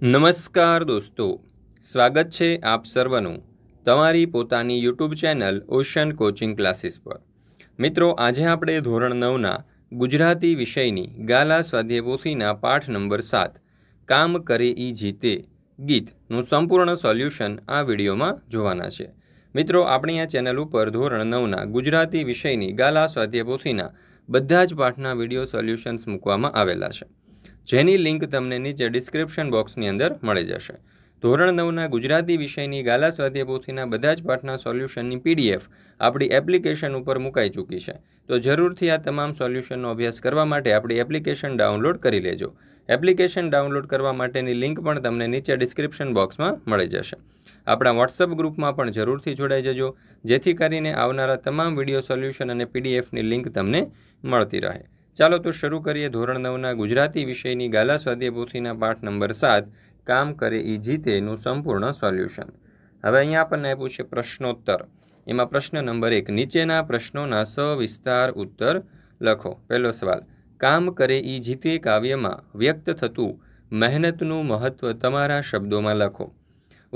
નમસ્કાર દોસ્તો સ્વાગત છે આપ સર્વનું તમારી પોતાની YouTube channel ocean coaching classes પર મિત્રો આજે આપણે ધોરણ નવના ગુજરાતી વિષયની ગાલા સ્વાધ્યાય પોથીના પાઠ નંબર સાત કામ કરે ઈ જીતે ગીતનું સંપૂર્ણ સોલ્યુશન આ વિડીયોમાં જોવાના છે મિત્રો આપણી આ ચેનલ ઉપર ધોરણ નવના ગુજરાતી વિષયની ગાલા સ્વાધ્યાય પોથીના બધા જ પાઠના વિડીયો સોલ્યુશન્સ મૂકવામાં આવેલા છે જેની લિંક તમને નીચે ડિસ્ક્રિપ્શન બોક્સની અંદર મળી જશે ધોરણ નવના ગુજરાતી વિષયની ગાલા સ્વાધ્યાય પોથીના બધા જ પાઠના સોલ્યુશનની પીડીએફ આપણી એપ્લિકેશન ઉપર મુકાઈ ચૂકી છે તો જરૂરથી આ તમામ સોલ્યુશનનો અભ્યાસ કરવા માટે આપણી એપ્લિકેશન ડાઉનલોડ કરી લેજો એપ્લિકેશન ડાઉનલોડ કરવા માટેની લિંક પણ તમને નીચે ડિસ્ક્રિપ્શન બોક્સમાં મળી જશે આપણા વોટ્સઅપ ગ્રુપમાં પણ જરૂરથી જોડાઈ જજો જેથી કરીને આવનારા તમામ વિડીયો સોલ્યુશન અને પીડીએફની લિંક તમને મળતી રહે ચાલો તો શરૂ કરીએ ધોરણ નવના ગુજરાતી વિષયની ગાલા સ્વાધ્યાય પોથીના પાઠ નંબર સાત કામ કરે એ જીતેનું સંપૂર્ણ સોલ્યુશન હવે અહીંયા આપણને આપ્યું છે પ્રશ્નોત્તર એમાં પ્રશ્ન નંબર એક નીચેના પ્રશ્નોના સવિસ્તાર ઉત્તર લખો પહેલો સવાલ કામ કરે એ જીતે કાવ્યમાં વ્યક્ત થતું મહેનતનું મહત્ત્વ તમારા શબ્દોમાં લખો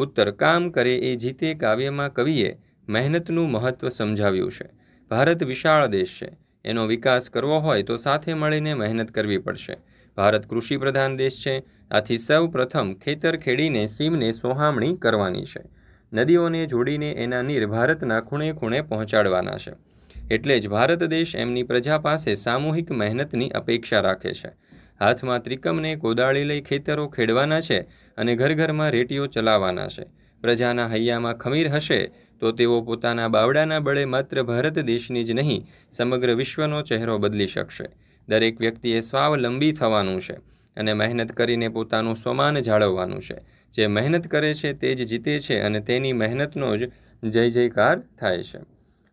ઉત્તર કામ કરે એ જીતે કાવ્યમાં કવિએ મહેનતનું મહત્ત્વ સમજાવ્યું છે ભારત વિશાળ દેશ છે એનો વિકાસ કરવો હોય તો સાથે મળીને મહેનત કરવી પડશે ભારત કૃષિ પ્રધાન દેશ છે આથી સૌ પ્રથમ ખેતર ખેડીને સીમને સોહામણી કરવાની છે નદીઓને જોડીને એના નીર ભારતના ખૂણે ખૂણે પહોંચાડવાના છે એટલે જ ભારત દેશ એમની પ્રજા પાસે સામૂહિક મહેનતની અપેક્ષા રાખે છે હાથમાં ત્રિકમને કોદાળી લઈ ખેતરો ખેડવાના છે અને ઘર ઘરમાં રેટીઓ ચલાવવાના છે પ્રજાના હૈયામાં ખમીર હશે તો તેઓ પોતાના બાવડાના બળે માત્ર ભારત દેશની જ નહીં સમગ્ર વિશ્વનો ચહેરો બદલી શકશે દરેક વ્યક્તિએ સ્વાવલંબી થવાનું છે અને મહેનત કરીને પોતાનું સ્વમાન જાળવવાનું છે જે મહેનત કરે છે તે જ જીતે છે અને તેની મહેનતનો જ જય જયકાર થાય છે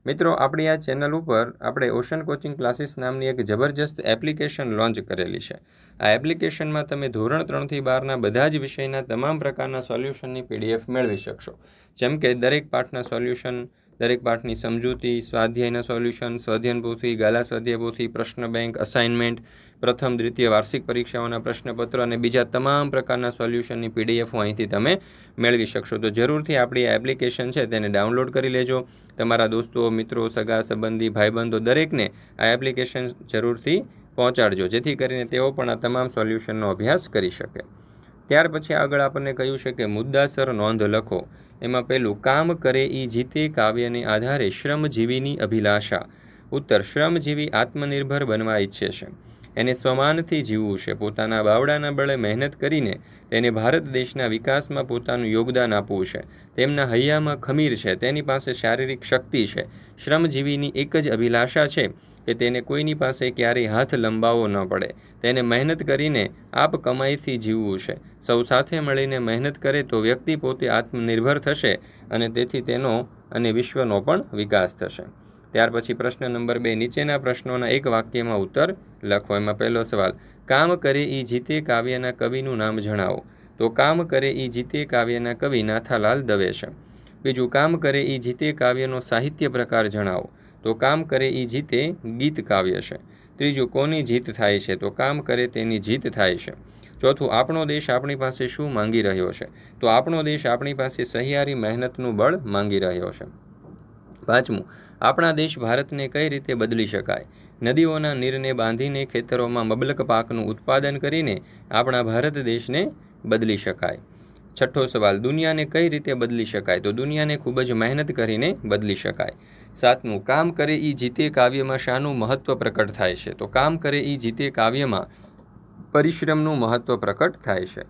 મિત્રો આપણી આ ચેનલ ઉપર આપણે ઓશન કોચિંગ ક્લાસીસ નામની એક જબરજસ્ત એપ્લિકેશન લોન્ચ કરેલી છે આ એપ્લિકેશનમાં તમે ધોરણ ત્રણથી બારના બધા જ વિષયના તમામ પ્રકારના સોલ્યુશનની પીડીએફ મેળવી શકશો જેમ કે દરેક પાઠના સોલ્યુશન દરેક પાઠની સમજૂતી સ્વાધ્યાયના સોલ્યુશન સ્વાધ્યાયન પોથી ગાલા સ્વાધ્યાય પોથી પ્રશ્ન બેંક અસાઇનમેન્ટ પ્રથમ દ્વિતીય વાર્ષિક પરીક્ષાઓના પ્રશ્નપત્રો અને બીજા તમામ પ્રકારના સોલ્યુશનની પીડીએફ અહીંથી તમે મેળવી શકશો તો જરૂરથી આપણી આ એપ્લિકેશન છે તેને ડાઉનલોડ કરી લેજો તમારા દોસ્તો મિત્રો સગા સંબંધી ભાઈબંધો દરેકને આ એપ્લિકેશન જરૂરથી પહોંચાડજો જેથી કરીને તેઓ પણ આ તમામ સોલ્યુશનનો અભ્યાસ કરી શકે ત્યાર પછી આગળ આપણને કહ્યું છે કે મુદ્દાસર નોંધ લખો એમાં પહેલું કામ કરે એ જીતે કાવ્યને આધારે શ્રમજીવીની અભિલાષા ઉત્તર શ્રમજીવી આત્મનિર્ભર બનવા ઈચ્છે છે એને સ્વમાનથી જીવવું છે પોતાના બાવડાના બળે મહેનત કરીને તેને ભારત દેશના વિકાસમાં પોતાનું યોગદાન આપવું છે તેમના હૈયામાં ખમીર છે તેની પાસે શારીરિક શક્તિ છે શ્રમજીવીની એક જ અભિલાષા છે કે તેને કોઈની પાસે ક્યારેય હાથ લંબાવવો ન પડે તેને મહેનત કરીને આપ કમાઈથી જીવવું છે સૌ સાથે મળીને મહેનત કરે તો વ્યક્તિ પોતે આત્મનિર્ભર થશે અને તેથી તેનો અને વિશ્વનો પણ વિકાસ થશે ત્યાર પછી પ્રશ્ન નંબર બે નીચેના પ્રશ્નોના એક વાક્યમાં ઉત્તર લખો એમાં પહેલો સવાલ કામ કરે એ જીતે કાવ્યના કવિનું નામ જણાવો તો કામ કરે એ જીતે કાવ્યના કવિ નાથાલાલ દવે છે બીજું કામ કરે એ જીતે કાવ્યનો સાહિત્ય પ્રકાર જણાવો તો કામ કરે એ જીતે ગીત કાવ્ય છે ત્રીજું કોની જીત થાય છે તો કામ કરે તેની જીત થાય છે ચોથું આપણો દેશ આપણી પાસે શું માંગી રહ્યો છે તો આપણો દેશ આપણી પાસે સહિયારી મહેનતનું બળ માંગી રહ્યો છે પાંચમું આપણા દેશ ભારતને કઈ રીતે બદલી શકાય નદીઓના નીરને બાંધીને ખેતરોમાં મબલક પાકનું ઉત્પાદન કરીને આપણા ભારત દેશને બદલી શકાય છઠ્ઠો સવાલ દુનિયાને કઈ રીતે બદલી શકાય તો દુનિયાને ખૂબ જ મહેનત કરીને બદલી શકાય સાતમું કામ કરે એ જીતે કાવ્યમાં શાનું મહત્ત્વ પ્રકટ થાય છે તો કામ કરે એ જીતે કાવ્યમાં પરિશ્રમનું મહત્ત્વ પ્રકટ થાય છે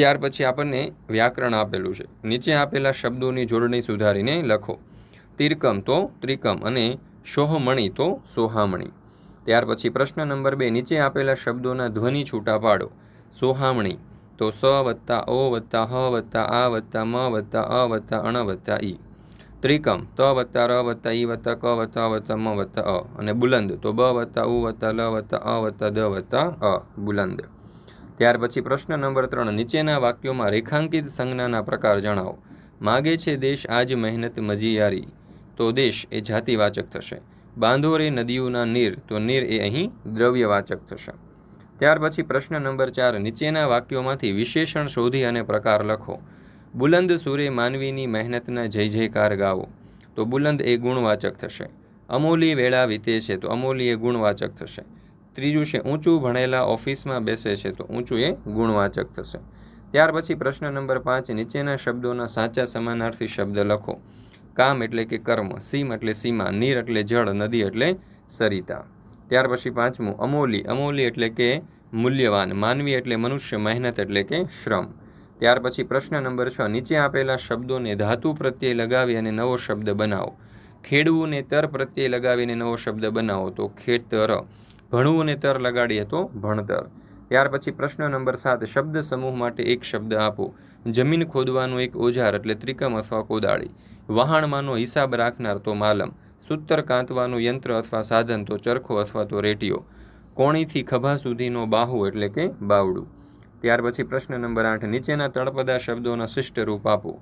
ત્યાર પછી આપણને વ્યાકરણ આપેલું છે નીચે આપેલા શબ્દોની જોડણી સુધારીને લખો તિરકમ તો ત્રિકમ અને સોહમણી તો સોહામણી ત્યાર પછી પ્રશ્ન નંબર બે નીચે આપેલા શબ્દોના ધ્વનિ છૂટા પાડો સોહામણી તો સ વત્તા ઓ વત્તા હ વત્તા આ વત્તા મ વત્તા અ વત્તા અણ વત્તા ઈ ત્રિકમ ત વત્તા ર વત્તા ઈ વત્તા ક વત્તા વત્તા મ વત્તા અ અને બુલંદ તો બ વત્તા ઉ વત્તા લ વત્તા અ વત્તા દ વત્તા અ બુલંદ ત્યાર પછી પ્રશ્ન નંબર ત્રણ નીચેના વાક્યોમાં રેખાંકિત સંજ્ઞાના પ્રકાર જણાવો માગે છે દેશ આજ મહેનત મજીયારી તો દેશ એ જાતિવાચક થશે બાંધોરે નદીઓના નીર તો નીર એ અહીં દ્રવ્યવાચક થશે ત્યાર પછી પ્રશ્ન નંબર ચાર નીચેના વાક્યોમાંથી વિશેષણ શોધી અને પ્રકાર લખો બુલંદ સૂરે માનવીની મહેનતના જય જયકાર ગાવો તો બુલંદ એ ગુણવાચક થશે અમૂલી વેળા વીતે છે તો અમૂલી એ ગુણવાચક થશે ત્રીજું છે ઊંચું ભણેલા ઓફિસમાં બેસે છે તો ઊંચું એ ગુણવાચક થશે ત્યાર પછી પ્રશ્ન નંબર પાંચ નીચેના શબ્દોના સાચા સમાનાર્થી શબ્દ લખો કામ એટલે કે કર્મ સીમ એટલે સીમા નીર એટલે જળ નદી એટલે સરિતા ત્યાર પછી પાંચમું અમૂલી અમૂલી એટલે કે મૂલ્યવાન માનવી એટલે મનુષ્ય મહેનત એટલે કે શ્રમ ત્યાર પછી પ્રશ્ન નંબર છ નીચે આપેલા શબ્દોને ધાતુ પ્રત્યે લગાવી અને નવો શબ્દ બનાવો ખેડવું ને તર પ્રત્યે લગાવીને નવો શબ્દ બનાવો તો ખેતર ભણવું ને તર લગાડીએ તો ભણતર ત્યાર પછી પ્રશ્ન નંબર સાત શબ્દ સમૂહ માટે એક શબ્દ આપો જમીન ખોદવાનું એક ઓજાર એટલે ત્રિકમ અથવા કોદાળી વહાણમાંનો હિસાબ રાખનાર તો માલમ સૂતર કાંતવાનું યંત્ર અથવા સાધન તો ચરખો અથવા તો રેટિયો કોણીથી ખભા સુધીનો બાહુ એટલે કે બાવડું ત્યાર પછી પ્રશ્ન નંબર આઠ નીચેના તળપદા શબ્દોના શિષ્ટ રૂપ આપો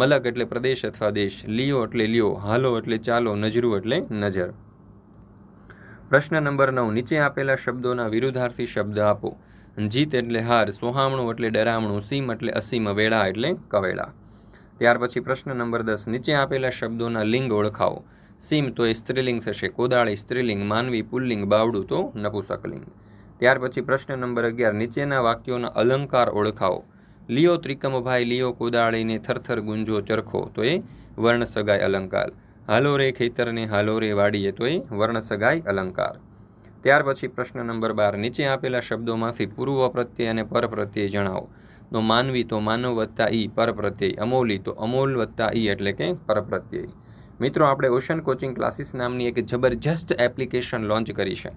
મલક એટલે પ્રદેશ અથવા દેશ લિયો એટલે લિયો હાલો એટલે ચાલો નજરું એટલે નજર પ્રશ્ન નંબર નવ નીચે આપેલા શબ્દોના વિરુદ્ધાર્થી શબ્દ આપો જીત એટલે હાર સોહામણું એટલે ડરામણું સીમ એટલે અસીમ વેળા એટલે કવેળા ત્યાર પછી પ્રશ્ન નંબર દસ નીચે આપેલા શબ્દોના લિંગ ઓળખાવો સીમ તો એ સ્ત્રીલિંગ થશે કોદાળી સ્ત્રીલિંગ માનવી પુલ્લિંગ બાવડું તો નપુસકલિંગ ત્યાર પછી પ્રશ્ન નંબર અગિયાર નીચેના વાક્યોના અલંકાર ઓળખાવો લિયો ત્રિકમભાઈ લિયો કોદાળીને થરથર ગુંજો ચરખો તો એ વર્ણ સગાઈ અલંકાર હાલો રે ખેતરને હાલો રે વાડીએ તો એ વર્ણ સગાઈ અલંકાર ત્યાર પછી પ્રશ્ન નંબર બાર નીચે આપેલા શબ્દોમાંથી પૂર્વ પ્રત્યય અને પરપ્રત્યય જણાવો તો માનવી તો માનવ વત્તા ઈ પરપ્રત્યય અમોલી તો અમોલ વત્તા ઈ એટલે કે પરપ્રત્યય મિત્રો આપણે ઓશન કોચિંગ ક્લાસીસ નામની એક જબરજસ્ત એપ્લિકેશન લોન્ચ કરી છે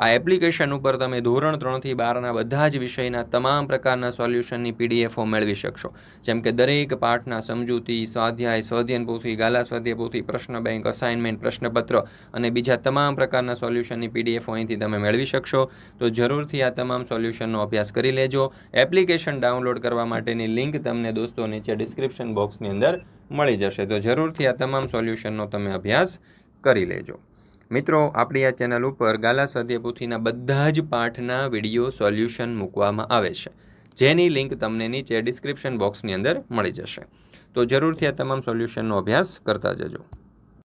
આ એપ્લિકેશન ઉપર તમે ધોરણ ત્રણથી બારના બધા જ વિષયના તમામ પ્રકારના સોલ્યુશનની પીડીએફો મેળવી શકશો જેમ કે દરેક પાઠના સમજૂતી સ્વાધ્યાય સ્વાધ્યન પોથી ગાલા સ્વાધ્યાય પોથી પ્રશ્ન બેંક અસાઇનમેન્ટ પ્રશ્નપત્ર અને બીજા તમામ પ્રકારના સોલ્યુશનની પીડીએફો અહીંથી તમે મેળવી શકશો તો જરૂરથી આ તમામ સોલ્યુશનનો અભ્યાસ કરી લેજો એપ્લિકેશન ડાઉનલોડ કરવા માટેની લિંક તમને દોસ્તો નીચે ડિસ્ક્રિપ્શન બોક્સની અંદર મળી જશે તો જરૂરથી આ તમામ સોલ્યુશનનો તમે અભ્યાસ કરી લેજો મિત્રો આપણી આ ચેનલ ઉપર ગાલા સ્વાધ્યાય પોથીના બધા જ પાઠના વિડીયો સોલ્યુશન મૂકવામાં આવે છે જેની લિંક તમને નીચે ડિસ્ક્રિપ્શન બોક્સની અંદર મળી જશે તો જરૂરથી આ તમામ સોલ્યુશનનો અભ્યાસ કરતા જજો